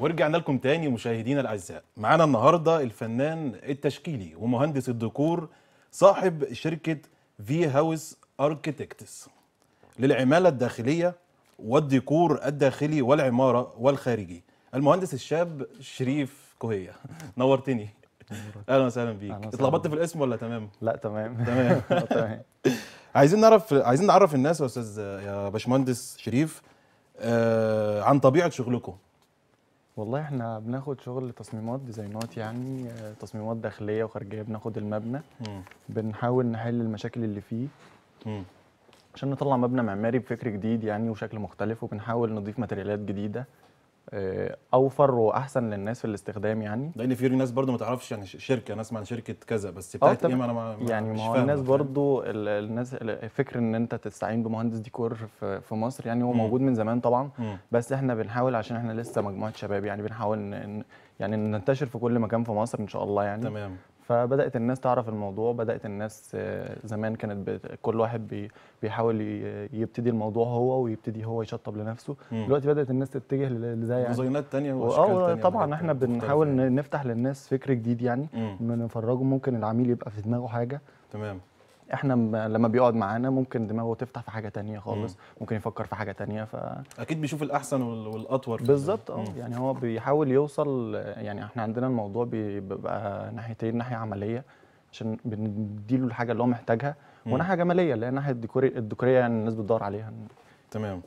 ورجعنا لكم تاني مشاهدينا الاعزاء معانا النهارده الفنان التشكيلي ومهندس الديكور صاحب شركه في هاوس اركيتكتس للعماله الداخليه والديكور الداخلي والعماره والخارجي المهندس الشاب شريف كوهيه نورتني اهلا وسهلا بيك اتلخبطت في الاسم ولا تمام لا تمام تمام آه، تمام عايزين نعرف عايزين نعرف الناس يا استاذ يا باشمهندس شريف آه، عن طبيعه شغلكم والله احنا بناخد شغل تصميمات ديزاينات يعني آه، تصميمات داخليه وخارجيه بناخد المبنى مم. بنحاول نحل المشاكل اللي فيه مم. عشان نطلع مبنى معماري بفكر جديد يعني وشكل مختلف وبنحاول نضيف ماتريالات جديده آه، اوفر واحسن للناس في الاستخدام يعني لان في ناس برضو ما تعرفش يعني شركه انا اسمع شركه كذا بس آه، بتاعت ايه انا ما يعني ما هو الناس برضو الناس فكر ان انت تستعين بمهندس ديكور في مصر يعني هو م. موجود من زمان طبعا م. بس احنا بنحاول عشان احنا لسه مجموعه شباب يعني بنحاول ان يعني ننتشر في كل مكان في مصر ان شاء الله يعني تمام فبدات الناس تعرف الموضوع بدات الناس آه، زمان كانت كل واحد بيحاول يبتدي الموضوع هو ويبتدي هو يشطب لنفسه مم. دلوقتي بدات الناس تتجه لزي يعني ديزاينات ثانيه واشكال آه، تانية طبعا احنا بنحاول نفتح للناس فكر جديد يعني مم. نفرجه ممكن العميل يبقى في دماغه حاجه تمام احنا لما بيقعد معانا ممكن دماغه تفتح في حاجه تانية خالص مم. ممكن يفكر في حاجه تانية ف اكيد بيشوف الاحسن والاطور بالظبط اه يعني هو بيحاول يوصل يعني احنا عندنا الموضوع بيبقى ناحيتين ناحيه عمليه عشان بنديله الحاجه اللي هو محتاجها وناحيه جماليه اللي هي الناحيه الديكوريه الديكوريه يعني الناس بتدور عليها تمام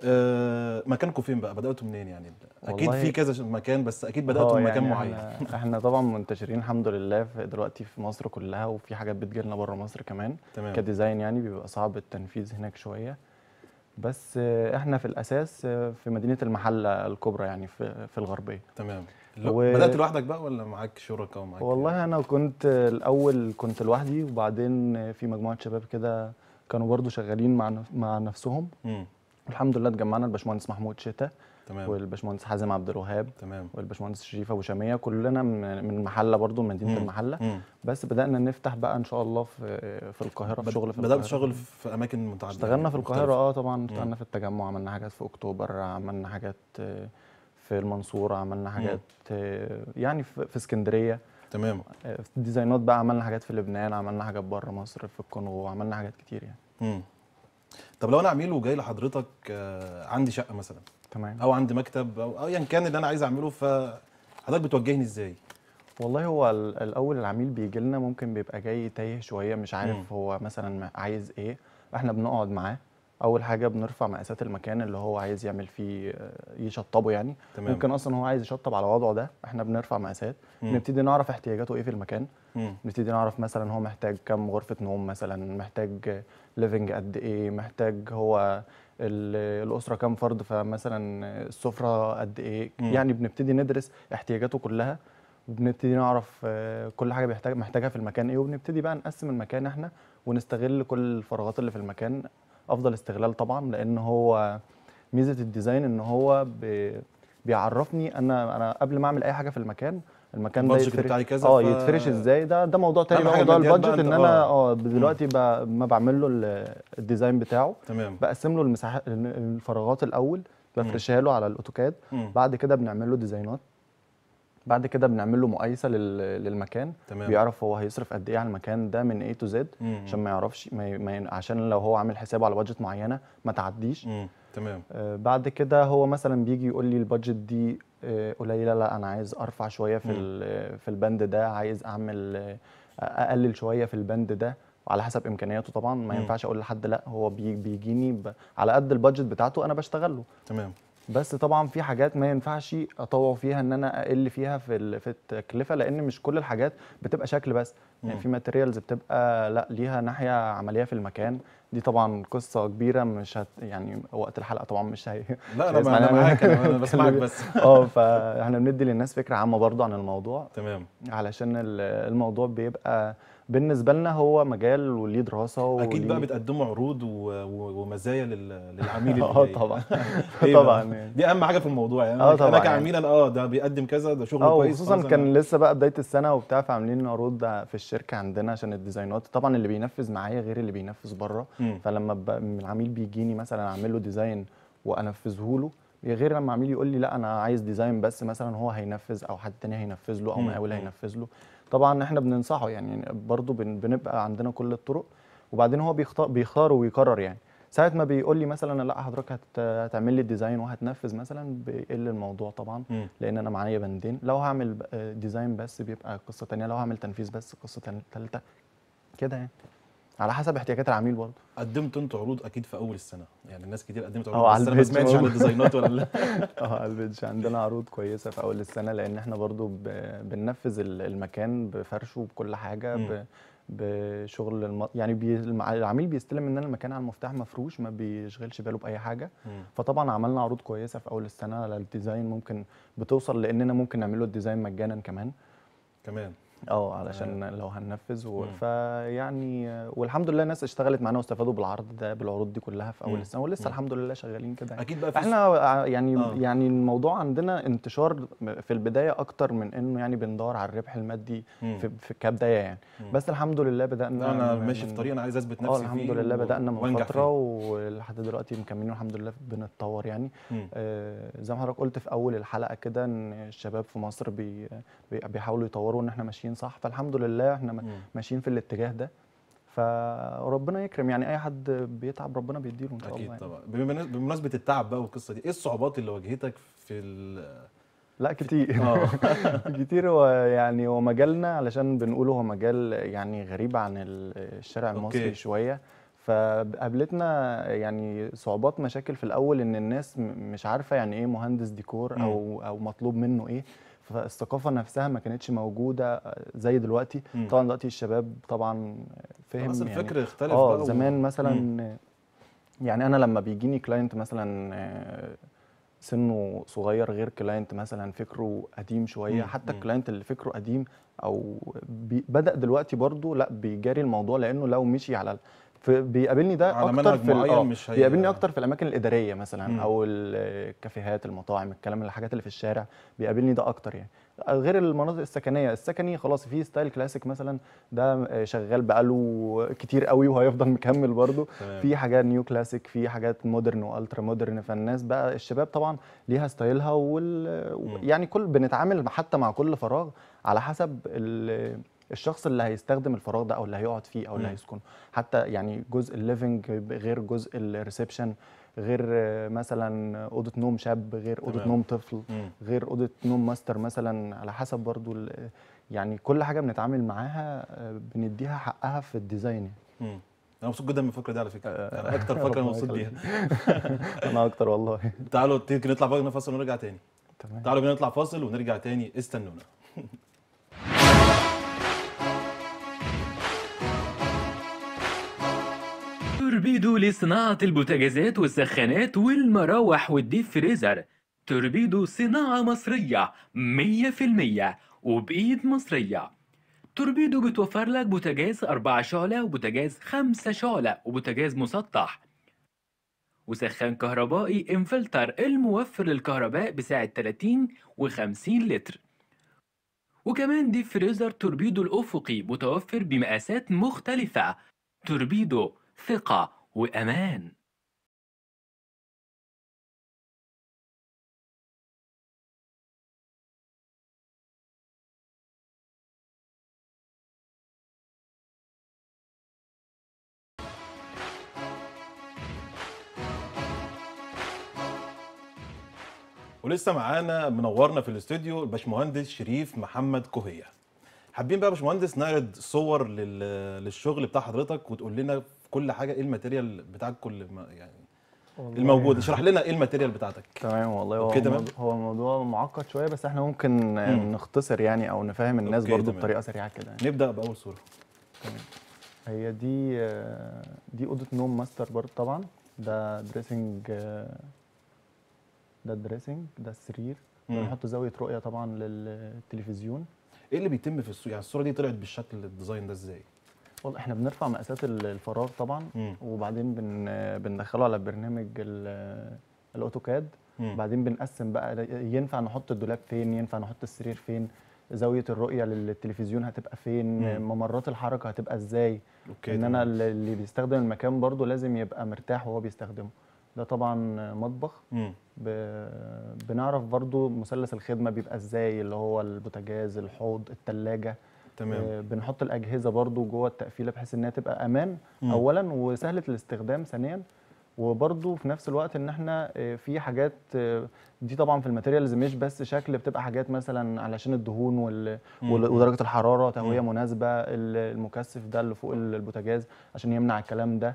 آه، مكانكم فين بقى بداتوا منين يعني اكيد في كذا مكان بس اكيد بداتوا آه، من مكان يعني معين احنا, طبعا منتشرين الحمد لله في دلوقتي في مصر كلها وفي حاجات بتجي لنا بره مصر كمان تمام. كديزاين يعني بيبقى صعب التنفيذ هناك شويه بس احنا في الاساس في مدينه المحله الكبرى يعني في, في الغربيه تمام و... بدات لوحدك بقى ولا معاك شركاء ومعاك والله انا كنت الاول كنت لوحدي وبعدين في مجموعه شباب كده كانوا برضو شغالين مع مع نفسهم م. الحمد لله اتجمعنا الباشمهندس محمود شتا تمام والباشمهندس حازم عبد الوهاب تمام والباشمهندس شريف ابو شاميه كلنا من المحله برضو من مدينه المحله بس بدانا نفتح بقى ان شاء الله في في القاهره في شغل في بدات شغل في اماكن متعدده اشتغلنا في القاهره اه طبعا اشتغلنا في التجمع عملنا حاجات في اكتوبر عملنا حاجات آه، في المنصوره عملنا حاجات مم. آه، يعني في اسكندريه تمام آه، في الديزاينات بقى عملنا حاجات في لبنان عملنا حاجات بره مصر في الكونغو عملنا حاجات كتير يعني مم. طب لو انا عميل وجاي لحضرتك آه، عندي شقه مثلا تمام او عندي مكتب او ايا كان اللي انا عايز اعمله فحضرتك بتوجهني ازاي؟ والله هو الاول العميل بيجي لنا ممكن بيبقى جاي تايه شويه مش عارف مم. هو مثلا عايز ايه احنا بنقعد معاه اول حاجه بنرفع مقاسات المكان اللي هو عايز يعمل فيه آه، يشطبه يعني تمام. ممكن اصلا هو عايز يشطب على وضعه ده احنا بنرفع مقاسات نبتدي نعرف احتياجاته ايه في المكان نبتدي نعرف مثلا هو محتاج كم غرفه نوم مثلا محتاج ليفنج قد ايه محتاج هو الاسره كام فرد فمثلا السفره قد ايه مم. يعني بنبتدي ندرس احتياجاته كلها وبنبتدي نعرف كل حاجه بيحتاج محتاجها في المكان ايه وبنبتدي بقى نقسم المكان احنا ونستغل كل الفراغات اللي في المكان افضل استغلال طبعا لان هو ميزه الديزاين ان هو بيعرفني انا انا قبل ما اعمل اي حاجه في المكان المكان ده يتفرش بتاعي كذا اه ف... يتفرش ازاي ده ده موضوع تاني بقى موضوع البادجت ان انا اه, آه، دلوقتي ما بعمل له الديزاين بتاعه تمام بقسم له المساحات الفراغات الاول بفرشها له على الاوتوكاد بعد كده بنعمل له ديزاينات بعد كده بنعمل له مقايسه للمكان تمام. بيعرف هو هيصرف قد ايه على المكان ده من اي تو زد عشان ما يعرفش ما ما عشان لو هو عامل حسابه على بادجت معينه ما تعديش مم. تمام آه بعد كده هو مثلا بيجي يقول لي البادجت دي آه، قليله لا انا عايز ارفع شويه في في البند ده عايز اعمل آه، اقلل شويه في البند ده على حسب امكانياته طبعا ما ينفعش اقول لحد لا هو بيجيني على قد البادجت بتاعته انا بشتغله تمام بس طبعا في حاجات ما ينفعش اطوع فيها ان انا اقل فيها في في التكلفه لان مش كل الحاجات بتبقى شكل بس يعني في ماتيريالز بتبقى لا ليها ناحيه عمليه في المكان دي طبعا قصه كبيره مش هت يعني وقت الحلقه طبعا مش هي لا انا انا معاك انا بسمعك بس اه فاحنا بندي للناس فكره عامه برضو عن الموضوع تمام علشان الموضوع بيبقى بالنسبه لنا هو مجال وليه دراسه وليه اكيد بقى بتقدموا عروض ومزايا للعميل اه طبعا إيه طبعا يعني. دي اهم حاجه في الموضوع يعني اه طبعا انا يعني. كعميل اه ده بيقدم كذا ده شغل آه، كويس خصوصا آه، كان لسه بقى بدايه السنه وبتاع فعاملين عروض في الشركه عندنا عشان الديزاينات طبعا اللي بينفذ معايا غير اللي بينفذ بره فلما العميل بيجيني مثلا اعمل له ديزاين وانفذه له غير لما عميل يقول لي لا انا عايز ديزاين بس مثلا هو هينفذ او حد تاني هينفذ له او مقاول هينفذ له طبعا احنا بننصحه يعني برضه بنبقى عندنا كل الطرق وبعدين هو بيختار بيختار ويقرر يعني ساعه ما بيقول لي مثلا لا حضرتك هتعمل لي الديزاين وهتنفذ مثلا بيقل الموضوع طبعا م. لان انا معايا بندين لو هعمل ديزاين بس بيبقى قصه ثانيه لو هعمل تنفيذ بس قصه ثالثه كده يعني على حسب احتياجات العميل برضه قدمت انت عروض اكيد في اول السنه يعني الناس كتير قدمت عروض اه على ما سمعتش عن الديزاينات ولا اه على البيدج عندنا عروض كويسه في اول السنه لان احنا برضه بننفذ المكان بفرشه بكل حاجه ب... بشغل الم... يعني بي... العميل بيستلم مننا المكان على المفتاح مفروش ما بيشغلش باله باي حاجه مم. فطبعا عملنا عروض كويسه في اول السنه على الديزاين ممكن بتوصل لاننا ممكن نعمل له الديزاين مجانا كمان كمان اه علشان لو هننفذ و... فيعني والحمد لله الناس اشتغلت معانا واستفادوا بالعرض ده بالعروض دي كلها في اول السنه ولسه الحمد لله شغالين كده يعني. اكيد بقى احنا يعني آه. يعني الموضوع عندنا انتشار في البدايه اكتر من انه يعني بندور على الربح المادي في, في كبدايه يعني مم. بس الحمد لله بدانا انا ماشي في طريق انا عايز اثبت آه، نفسي فيه الحمد لله بدانا من فتره ولحد دلوقتي مكملين الحمد لله بنتطور يعني آه زي ما حضرتك قلت في اول الحلقه كده ان الشباب في مصر بي بيحاولوا يطوروا ان احنا ماشيين ماشيين صح فالحمد لله احنا م. ماشيين في الاتجاه ده فربنا يكرم يعني اي حد بيتعب ربنا بيديله ان شاء الله اكيد يعني. طبعا يعني. بمناسبه التعب بقى والقصه دي ايه الصعوبات اللي واجهتك في لا كتير آه. كتير هو يعني هو مجالنا علشان بنقول هو مجال يعني غريب عن الشارع المصري أوكي. شويه فقابلتنا يعني صعوبات مشاكل في الاول ان الناس مش عارفه يعني ايه مهندس ديكور او او مطلوب منه ايه فالثقافه نفسها ما كانتش موجوده زي دلوقتي مم. طبعا دلوقتي الشباب طبعا فهم بس يعني الفكر اختلف اه زمان مثلا مم. يعني انا لما بيجيني كلاينت مثلا آه، سنه صغير غير كلاينت مثلا فكره قديم شويه مم. حتى الكلاينت اللي فكره قديم او بدا دلوقتي برضه لا بيجاري الموضوع لانه لو مشي على بيقابلني ده اكتر في آه، مش هي... بيقابلني اكتر في الاماكن الاداريه مثلا مم. او الكافيهات المطاعم الكلام الحاجات اللي في الشارع بيقابلني ده اكتر يعني غير المناطق السكنيه السكني خلاص في ستايل كلاسيك مثلا ده شغال بقاله كتير قوي وهيفضل مكمل برضه في حاجات نيو كلاسيك في حاجات مودرن والترا مودرن فالناس بقى الشباب طبعا ليها ستايلها وال... يعني كل بنتعامل حتى مع كل فراغ على حسب ال... الشخص اللي هيستخدم الفراغ ده او اللي هيقعد فيه او اللي هيسكنه حتى يعني جزء الليفنج غير جزء الريسبشن غير مثلا اوضه نوم شاب غير اوضه نوم طفل غير اوضه نوم ماستر مثلا على حسب برضو يعني كل حاجه بنتعامل معاها بنديها حقها في الديزاين يعني. انا مبسوط جدا من الفكره دي على فكره آه. انا اكتر فكره انا مبسوط بيها انا اكتر والله تعالوا يمكن نطلع فاصل ونرجع تاني تمام تعالوا بينا نطلع فاصل ونرجع تاني استنونا توربيدو لصناعة البوتاجازات والسخانات والمراوح والديب فريزر توربيدو صناعة مصرية مية في المية وبإيد مصرية توربيدو بتوفر لك بوتاجاز أربعة شعلة وبوتاجاز خمسة شعلة وبوتاجاز مسطح وسخان كهربائي انفلتر الموفر للكهرباء بسعة 30 و50 لتر وكمان ديب فريزر توربيدو الأفقي متوفر بمقاسات مختلفة توربيدو ثقة وأمان ولسه معانا منورنا في الاستوديو الباشمهندس شريف محمد كوهيه حابين بقى يا باشمهندس نعرض صور للشغل بتاع حضرتك وتقول لنا كل حاجه ايه الماتيريال بتاعك كل ما يعني الموجود اشرح لنا ايه الماتيريال بتاعتك تمام والله هو هو الموضوع معقد شويه بس احنا ممكن مم. نختصر يعني او نفهم الناس برضو تمام. بطريقه سريعه كده يعني. نبدا باول صوره تمام هي دي آه، دي اوضه نوم ماستر برضو طبعا ده دريسنج آه، ده الدريسنج ده السرير بنحط زاويه رؤيه طبعا للتلفزيون ايه اللي بيتم في الصوره يعني الصوره دي طلعت بالشكل الديزاين ده ازاي والله احنا بنرفع مقاسات الفراغ طبعا مم. وبعدين بن بندخله على برنامج الاوتوكاد وبعدين بنقسم بقى ينفع نحط الدولاب فين ينفع نحط السرير فين زاويه الرؤيه للتلفزيون هتبقى فين مم. ممرات الحركه هتبقى ازاي أوكي. ان انا اللي بيستخدم المكان برضو لازم يبقى مرتاح وهو بيستخدمه ده طبعا مطبخ ب... بنعرف برضو مثلث الخدمه بيبقى ازاي اللي هو البوتاجاز الحوض الثلاجه تمام. آه، بنحط الاجهزه برضو جوه التقفيله بحيث انها تبقى امان م. اولا وسهله الاستخدام ثانيا وبرضو في نفس الوقت ان احنا آه، في حاجات آه، دي طبعا في الماتيريالز مش بس شكل بتبقى حاجات مثلا علشان الدهون وال... ودرجه الحراره تهويه مناسبه المكثف ده اللي فوق البوتاجاز عشان يمنع الكلام ده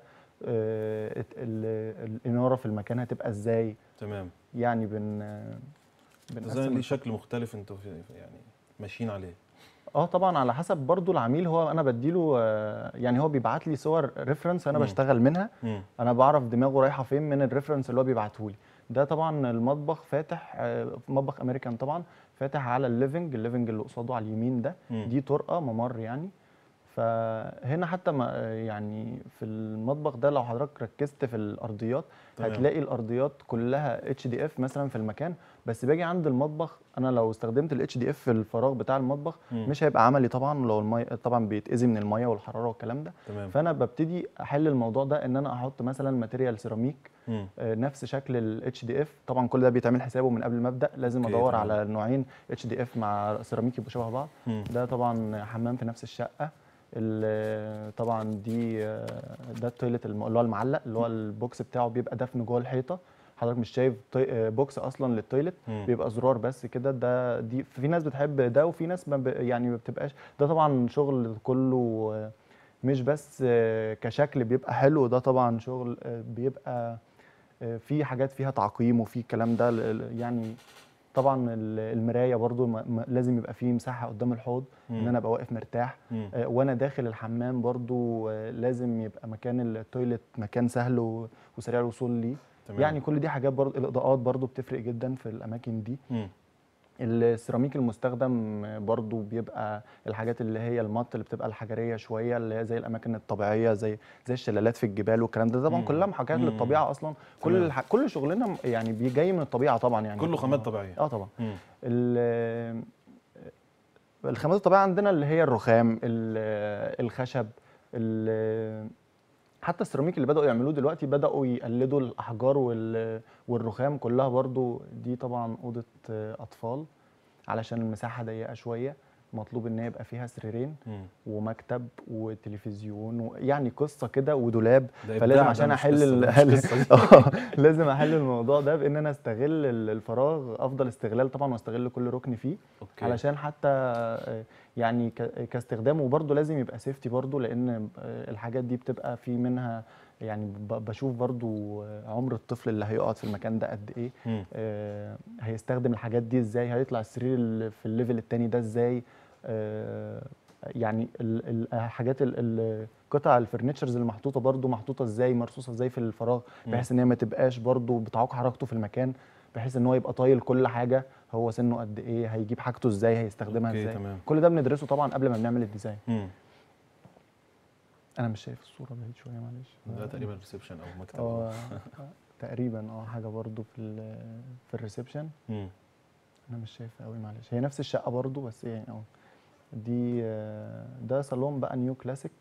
الاناره في المكان هتبقى ازاي تمام يعني بن بنقسم ليه شكل مختلف انتوا يعني ماشيين عليه اه طبعا على حسب برضو العميل هو انا بديله آه، يعني هو بيبعت لي صور ريفرنس انا بشتغل منها انا بعرف دماغه رايحه فين من الريفرنس اللي هو بيبعته لي ده طبعا المطبخ فاتح آه، مطبخ امريكان طبعا فاتح على الليفنج الليفنج اللي قصاده على اليمين ده دي طرقه ممر يعني فهنا حتى ما يعني في المطبخ ده لو حضرتك ركزت في الارضيات تمام. هتلاقي الارضيات كلها اتش دي اف مثلا في المكان بس باجي عند المطبخ انا لو استخدمت الاتش دي اف في الفراغ بتاع المطبخ م. مش هيبقى عملي طبعا لو المي طبعا بيتاذي من الميه والحراره والكلام ده تمام. فانا ببتدي احل الموضوع ده ان انا احط مثلا ماتيريال آه، سيراميك نفس شكل الاتش دي اف طبعا كل ده بيتعمل حسابه من قبل ما ابدا لازم ادور على نوعين اتش دي اف مع سيراميك يبقوا شبه بعض ده طبعا حمام في نفس الشقه طبعا دي ده التويلت اللي هو المعلق اللي هو البوكس بتاعه بيبقى دفن جوه الحيطه حضرتك مش شايف بوكس اصلا للتويلت بيبقى زرار بس كده ده دي في ناس بتحب ده وفي ناس ما يعني ما بتبقاش ده طبعا شغل كله مش بس كشكل بيبقى حلو ده طبعا شغل آه، بيبقى آه، في حاجات فيها تعقيم وفي الكلام ده يعني طبعا المرايه برضو لازم يبقى فيه مساحه قدام الحوض ان انا ابقى واقف مرتاح آه، وانا داخل الحمام برضو آه، لازم يبقى مكان التويلت مكان سهل وسريع الوصول ليه يعني كل دي حاجات برضو الاضاءات برضو بتفرق جدا في الاماكن دي السيراميك المستخدم برضو بيبقى الحاجات اللي هي المط اللي بتبقى الحجريه شويه اللي هي زي الاماكن الطبيعيه زي زي الشلالات في الجبال والكلام ده طبعا كلها محاكاه للطبيعه اصلا كل الح... كل شغلنا يعني جاي من الطبيعه طبعا يعني كله خامات طبيعيه اه طبعا ال... الخامات الطبيعيه عندنا اللي هي الرخام الخشب حتى السيراميك اللي بداوا يعملوه دلوقتي بداوا يقلدوا الاحجار والرخام كلها برضو دي طبعا اوضه اطفال علشان المساحه ضيقه شويه مطلوب ان يبقى فيها سريرين مم. ومكتب وتلفزيون يعني قصه كده ودولاب فلازم عشان احل ال... آه، لازم احل الموضوع ده بان انا استغل الفراغ افضل استغلال طبعا واستغل كل ركن فيه أوكي. علشان حتى آه، يعني كاستخدامه وبرده لازم يبقى سيفتي برده لان آه، الحاجات دي بتبقى في منها يعني بشوف برضو عمر الطفل اللي هيقعد في المكان ده قد ايه آه هيستخدم الحاجات دي ازاي هيطلع السرير في الليفل التاني ده ازاي آه، يعني الحاجات القطع الفرنتشرز اللي محطوطه برده محطوطه ازاي مرصوصه ازاي في الفراغ بحيث ان هي ما تبقاش برده بتعوق حركته في المكان بحيث ان هو يبقى طايل كل حاجه هو سنه قد ايه هيجيب حاجته ازاي هيستخدمها ازاي تمام. كل ده بندرسه طبعا قبل ما بنعمل الديزاين انا مش شايف الصوره بعيد شويه معلش ده تقريبا ريسبشن او مكتب أو آه، تقريبا اه حاجه برده في في الريسبشن انا مش شايفها قوي معلش هي نفس الشقه برده بس يعني اه دي آه، ده صالون بقى نيو كلاسيك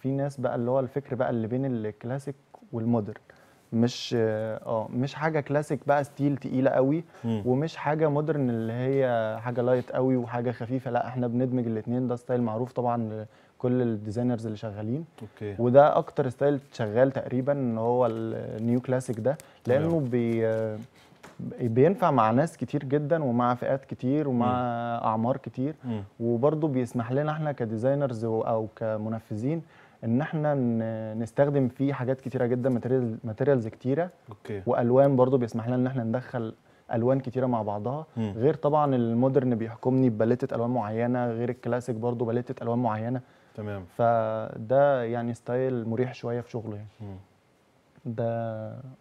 في ناس بقى اللي هو الفكر بقى اللي بين الكلاسيك والمودرن مش آه،, اه مش حاجه كلاسيك بقى ستيل تقيله قوي مم. ومش حاجه مودرن اللي هي حاجه لايت قوي وحاجه خفيفه لا احنا بندمج الاثنين ده ستايل معروف طبعا لكل الديزاينرز اللي شغالين أوكي. وده اكتر ستايل شغال تقريبا هو النيو كلاسيك ده لانه بي آه، بينفع مع ناس كتير جدا ومع فئات كتير ومع م. اعمار كتير م. وبرضه بيسمح لنا احنا كديزاينرز او كمنفذين ان احنا نستخدم فيه حاجات كتيره جدا ماتيريالز كتيره أوكي. والوان برضه بيسمح لنا ان احنا ندخل الوان كتيره مع بعضها م. غير طبعا المودرن بيحكمني بباليته الوان معينه غير الكلاسيك برضه باليته الوان معينه تمام فده يعني ستايل مريح شويه في شغله يعني ده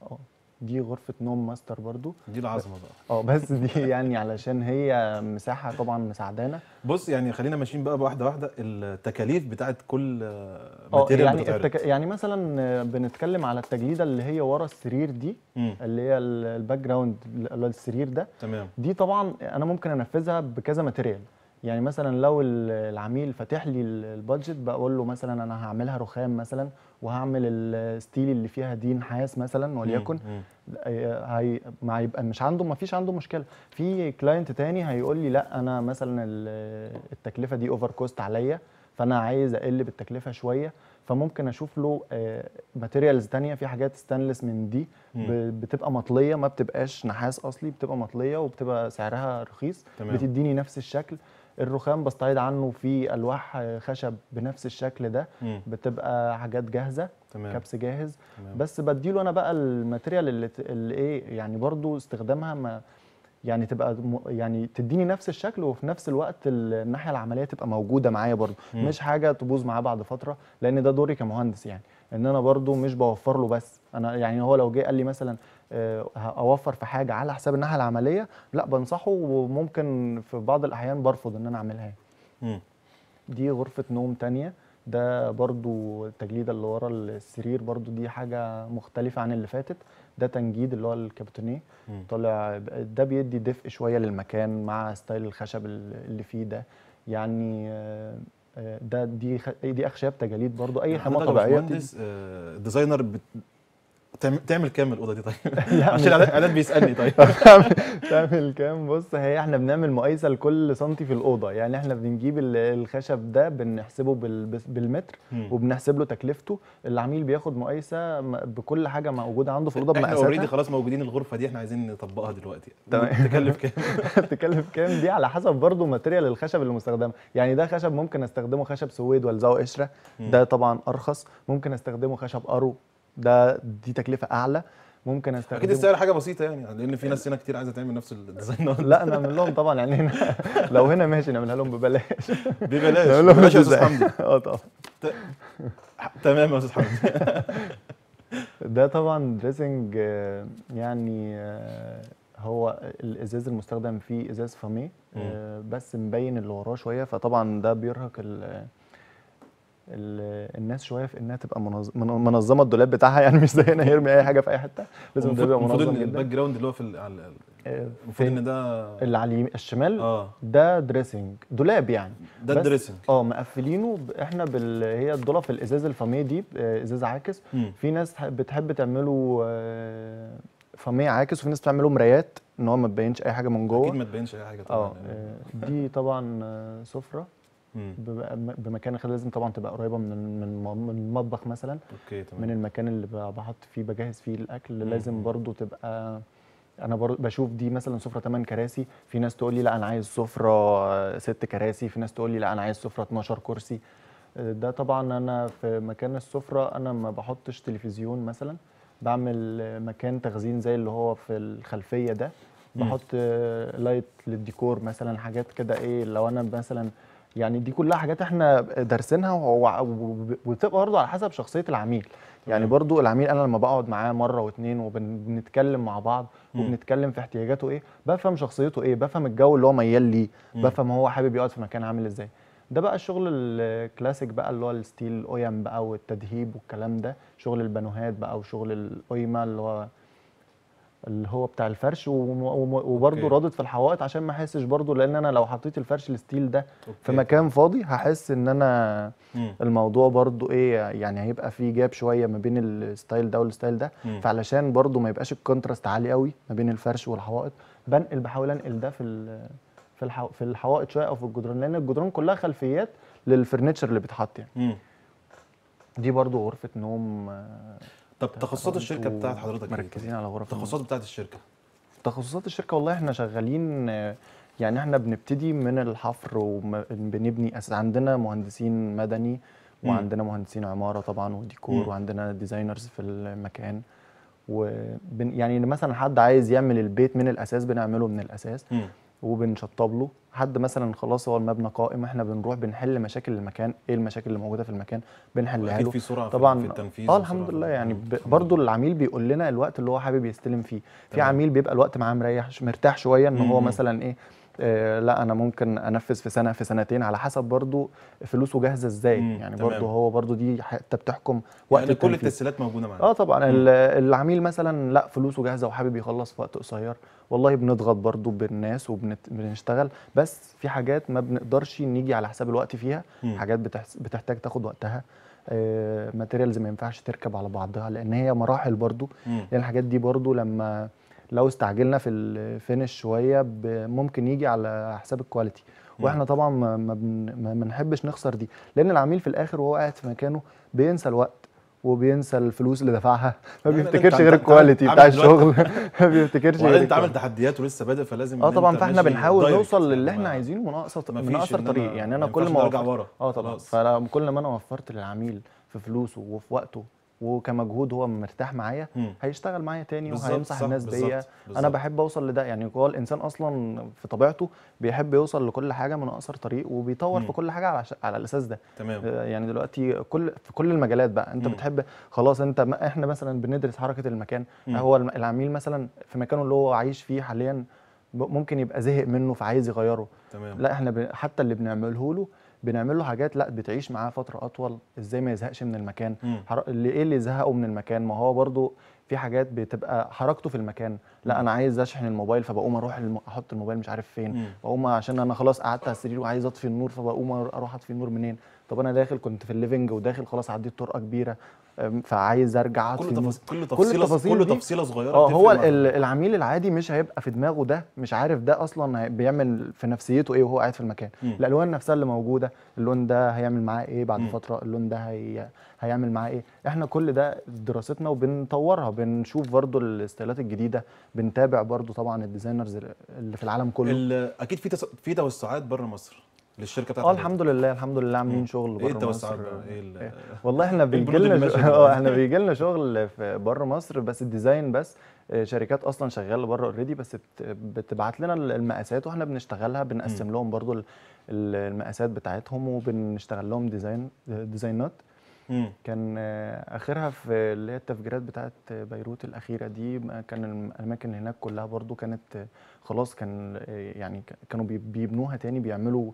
اه دي غرفه نوم ماستر برضو دي العظمه بقى اه بس دي يعني علشان هي مساحه طبعا مساعدانا بص يعني خلينا ماشيين بقى واحده واحده التكاليف بتاعه كل ماتيريال اه، يعني التك... يعني مثلا بنتكلم على التجليده اللي هي ورا السرير دي م. اللي هي الباك جراوند السرير ده تمام دي طبعا انا ممكن انفذها بكذا ماتيريال يعني مثلا لو العميل فاتح لي البادجت بقول له مثلا انا هعملها رخام مثلا وهعمل الستيل اللي فيها دي نحاس مثلا وليكن هي ما يبقى مش عنده ما فيش عنده مشكله في كلاينت تاني هيقول لي لا انا مثلا التكلفه دي اوفر كوست عليا فانا عايز اقل بالتكلفه شويه فممكن اشوف له ماتيريالز آه، تانية في حاجات ستانلس من دي بتبقى مطليه ما بتبقاش نحاس اصلي بتبقى مطليه وبتبقى سعرها رخيص تمام. بتديني نفس الشكل الرخام بستعيد عنه في الواح خشب بنفس الشكل ده مم. بتبقى حاجات جاهزه تمام. كبس جاهز تمام. بس بديله انا بقى الماتيريال اللي, اللي ايه يعني برضو استخدامها ما يعني تبقى يعني تديني نفس الشكل وفي نفس الوقت الناحيه العمليه تبقى موجوده معايا برضو مم. مش حاجه تبوظ معاه بعد فتره لان ده دوري كمهندس يعني ان انا برضو مش بوفر له بس انا يعني هو لو جه قال لي مثلا آه، اوفر في حاجه على حساب الناحيه العمليه لا بنصحه وممكن في بعض الاحيان برفض ان انا اعملها يعني. دي غرفه نوم تانية ده برضو التجليده اللي ورا السرير برضو دي حاجه مختلفه عن اللي فاتت ده تنجيد اللي هو الكابتونيه طالع ده بيدي دفء شويه للمكان مع ستايل الخشب اللي فيه ده يعني آه، آه، ده دي دي اخشاب تجاليد برضو اي حاجه طبيعيه آه، ديزاينر تعمل كام الاوضه دي طيب؟ يعني عشان علاء بيسالني طيب تعمل كام؟ بص هي احنا بنعمل مقايسه لكل سنتي في الاوضه يعني احنا بنجيب الخشب ده بنحسبه بالمتر وبنحسب له تكلفته العميل بياخد مقايسه بكل حاجه موجوده عنده في الاوضه بمقاساتها احنا اوريدي خلاص موجودين الغرفه دي احنا عايزين نطبقها دلوقتي تمام تكلف كام؟ تكلف كام دي على حسب برضه ماتريال الخشب المستخدم يعني ده خشب ممكن استخدمه خشب سويد والزقه قشره ده طبعا ارخص ممكن استخدمه خشب ارو ده دي تكلفه اعلى ممكن استخدمه اكيد السعر حاجه بسيطه يعني لان في ناس هنا كتير عايزه تعمل نفس الديزاين لا نعمل لهم طبعا يعني هنا لو هنا ماشي نعملها لهم ببلاش ببلاش نعمل لهم ببلاش يا استاذ حمدي اه طبعا تمام يا استاذ حمدي ده طبعا دريسنج آه، يعني آه، هو الازاز المستخدم فيه ازاز فامي آه، بس مبين اللي وراه شويه فطبعا ده بيرهق الناس شويه في انها تبقى منظمه الدولاب بتاعها يعني مش زي هنا يرمي اي حاجه في اي حته لازم تبقى منظمه المفروض ان الباك جراوند اللي هو في آه، المفروض ان ده اللي على الشمال اه ده دريسنج دولاب يعني ده دريسنج اه مقفلينه احنا بال... هي في الازاز الفاميه دي آه، ازاز عاكس م. في ناس بتحب تعمله آه، فاميه عاكس وفي ناس بتعمله مرايات ان هو ما تبينش اي حاجه من جوه اكيد ما تبينش اي حاجه طبعا اه دي طبعا سفره بمكان الخدمه لازم طبعا تبقى قريبه من من المطبخ مثلا أوكي تمام. من المكان اللي بحط فيه بجهز فيه الاكل مم. لازم برضو تبقى انا بشوف دي مثلا سفره 8 كراسي في ناس تقول لي لا انا عايز سفره 6 كراسي في ناس تقول لي لا انا عايز سفره 12 كرسي ده طبعا انا في مكان السفره انا ما بحطش تلفزيون مثلا بعمل مكان تخزين زي اللي هو في الخلفيه ده بحط لايت للديكور مثلا حاجات كده ايه لو انا مثلا يعني دي كلها حاجات احنا دارسينها وبتبقى برضه على حسب شخصيه العميل يعني برضه العميل انا لما بقعد معاه مره واثنين وبنتكلم مع بعض وبنتكلم في احتياجاته ايه بفهم شخصيته ايه بفهم الجو اللي هو ميال ليه بفهم هو حابب يقعد في مكان عامل ازاي ده بقى الشغل الكلاسيك بقى اللي هو الستيل اويم بقى والتدهيب والكلام ده شغل البانوهات بقى وشغل القيمه اللي هو اللي هو بتاع الفرش وبرده رادد في الحوائط عشان ما احسش برده لان انا لو حطيت الفرش الستيل ده أوكي. في مكان فاضي هحس ان انا مم. الموضوع برده ايه يعني هيبقى في جاب شويه ما بين الستايل ده والستايل ده مم. فعلشان برده ما يبقاش الكونتراست عالي قوي ما بين الفرش والحوائط بنقل بحاول انقل ده في في في الحوائط شويه او في الجدران لان الجدران كلها خلفيات للفرنتشر اللي بيتحط يعني مم. دي برده غرفه نوم طب تخصصات الشركه بتاعت حضرتك إيه؟ مركزين على غرف التخصصات بتاعت الشركه تخصصات الشركه والله احنا شغالين يعني احنا بنبتدي من الحفر وبنبني أس... عندنا مهندسين مدني وعندنا مهندسين عماره طبعا وديكور مم. وعندنا ديزاينرز في المكان وبن يعني مثلا حد عايز يعمل البيت من الاساس بنعمله من الاساس مم. وبنشطب له حد مثلا خلاص هو المبنى قائم احنا بنروح بنحل مشاكل المكان ايه المشاكل اللي موجوده في المكان بنحلها له في سرعه طبعا في التنفيذ اه الحمد لله يعني برضو العميل بيقول لنا الوقت اللي هو حابب يستلم فيه في عميل بيبقى الوقت معاه مريح مرتاح شويه ان هو مثلا ايه آه، لا انا ممكن انفذ في سنه في سنتين على حسب برضو فلوسه جاهزه ازاي يعني تمام. برضو هو برضو دي حته بتحكم وقت يعني كل التسهيلات موجوده معانا اه طبعا العميل مثلا لا فلوسه جاهزه وحابب يخلص في وقت قصير والله بنضغط برضو بالناس وبنشتغل بس في حاجات ما بنقدرش نيجي على حساب الوقت فيها مم. حاجات بتحتاج تاخد وقتها ماتيريالز آه، ما ينفعش تركب على بعضها لان هي مراحل برضو لان الحاجات دي برضو لما لو استعجلنا في الفينش شويه ممكن يجي على حساب الكواليتي واحنا طبعا ما بنحبش نخسر دي لان العميل في الاخر وهو قاعد في مكانه بينسى الوقت وبينسى الفلوس اللي دفعها ما بيفتكرش غير الكواليتي بتاع الشغل ما بيفتكرش غير انت عامل تحديات ولسه بادئ فلازم اه طبعا فاحنا بنحاول نوصل يعني للي احنا عايزينه من اقصر من اقصر طريق يعني انا كل ما ارجع ورا اه طبعا فكل ما انا وفرت للعميل في فلوسه وفي وقته وكمجهود هو مرتاح معايا هيشتغل معايا تاني وهيمسح الناس بيا انا بحب اوصل لده يعني هو الانسان اصلا في طبيعته بيحب يوصل لكل حاجه من اقصر طريق وبيطور مم. في كل حاجه على ش... على الاساس ده تمام. آه، يعني دلوقتي كل في كل المجالات بقى انت مم. بتحب خلاص انت ما احنا مثلا بندرس حركه المكان مم. هو العميل مثلا في مكانه اللي هو عايش فيه حاليا ممكن يبقى زهق منه فعايز يغيره تمام. لا احنا ب... حتى اللي بنعمله له بنعمل له حاجات لا بتعيش معاه فتره اطول ازاي ما يزهقش من المكان اللي ايه اللي زهقه من المكان ما هو برضو في حاجات بتبقى حركته في المكان لا انا عايز اشحن الموبايل فبقوم اروح الم... احط الموبايل مش عارف فين بقوم عشان انا خلاص قعدت على السرير وعايز اطفي النور فبقوم اروح اطفي النور منين طب انا داخل كنت في الليفنج وداخل خلاص عديت طرقه كبيره فعايز ارجع كل, تفاصيل كل تفاصيل كل تفاصيل كل تفصيلة صغيره اه هو العميل العادي مش هيبقى في دماغه ده مش عارف ده اصلا بيعمل في نفسيته ايه وهو قاعد في المكان مم. الالوان نفسها اللي موجوده اللون ده هيعمل معاه ايه بعد مم. فتره اللون ده هي... هيعمل معاه ايه احنا كل ده دراستنا وبنطورها بنشوف برضو الاستايلات الجديده بنتابع برضو طبعا الديزاينرز اللي في العالم كله اكيد في في توسعات بره مصر للشركه بتاعتك اه الحمد لله الحمد لله عاملين شغل إيه بره ايه مصر ايه ال... إيه. والله احنا إيه بيجي لنا اه احنا بيجي لنا شغل في بره مصر بس الديزاين بس آه، شركات اصلا شغاله بره اوريدي بس بتبعت لنا المقاسات واحنا بنشتغلها بنقسم لهم برضو المقاسات بتاعتهم وبنشتغل لهم ديزاين ديزاينات مم. كان آه، اخرها في اللي هي التفجيرات بتاعه بيروت الاخيره دي كان الاماكن هناك كلها برضو كانت خلاص كان آه، يعني كانوا بيبنوها تاني بيعملوا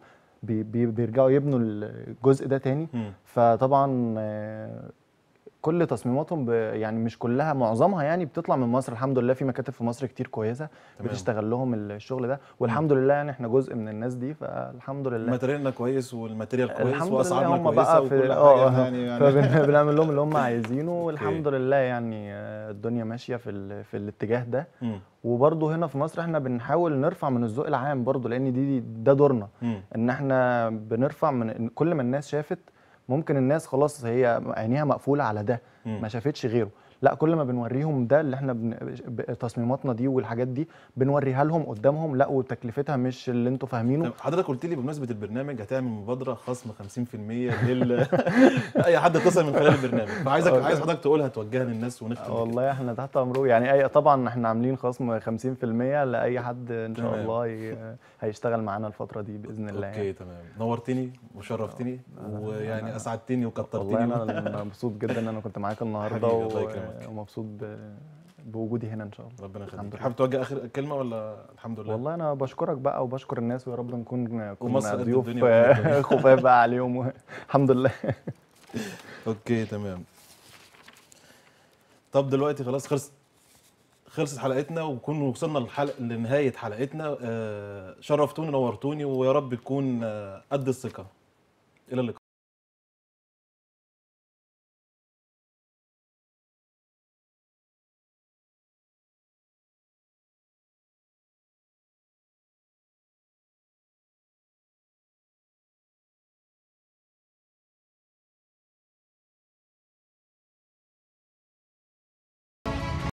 بيرجعوا يبنوا الجزء ده تاني م. فطبعا كل تصميماتهم ب... يعني مش كلها معظمها يعني بتطلع من مصر الحمد لله في مكاتب في مصر كتير كويسه تمام. بتشتغل لهم الشغل ده والحمد لله يعني احنا جزء من الناس دي فالحمد لله ماتريالنا كويس والماتريال كويس واسعارنا كويسه بقى في وكل حاجه آه، يعني, يعني بنعمل لهم اللي هم عايزينه والحمد لله يعني آه، الدنيا ماشيه في ال... في الاتجاه ده م. وبرضه هنا في مصر احنا بنحاول نرفع من الذوق العام برضه لان دي, دي ده دورنا م. ان احنا بنرفع من كل ما الناس شافت ممكن الناس خلاص هي عينيها مقفوله على ده ما شافتش غيره لا كل ما بنوريهم ده اللي احنا بن... تصميماتنا دي والحاجات دي بنوريها لهم قدامهم لا وتكلفتها مش اللي انتوا فاهمينه حضرتك قلت لي بمناسبه البرنامج هتعمل مبادره خصم 50% لل اي حد اتصل من خلال البرنامج فعايزك عايز حضرتك تقولها توجهها للناس ونختم والله احنا تحت امره يعني اي طبعا احنا عاملين خصم 50% لاي حد ان شاء الله هيشتغل معانا الفتره دي باذن الله اوكي تمام نورتني وشرفتني ويعني اسعدتني وكترتني والله انا مبسوط جدا ان انا كنت معاك النهارده الله يكرمك ومبسوط بوجودي هنا ان شاء الله ربنا يخليك حابب توجه اخر كلمه ولا الحمد لله والله انا بشكرك بقى وبشكر الناس ويا رب نكون كنا ضيوف خفاف بقى عليهم الحمد لله اوكي تمام طب دلوقتي خلاص خلص خلصت حلقتنا وكون وصلنا للحلقه لنهايه حلقتنا آه، شرفتوني نورتوني ويا رب تكون آه، قد الثقه الى اللقاء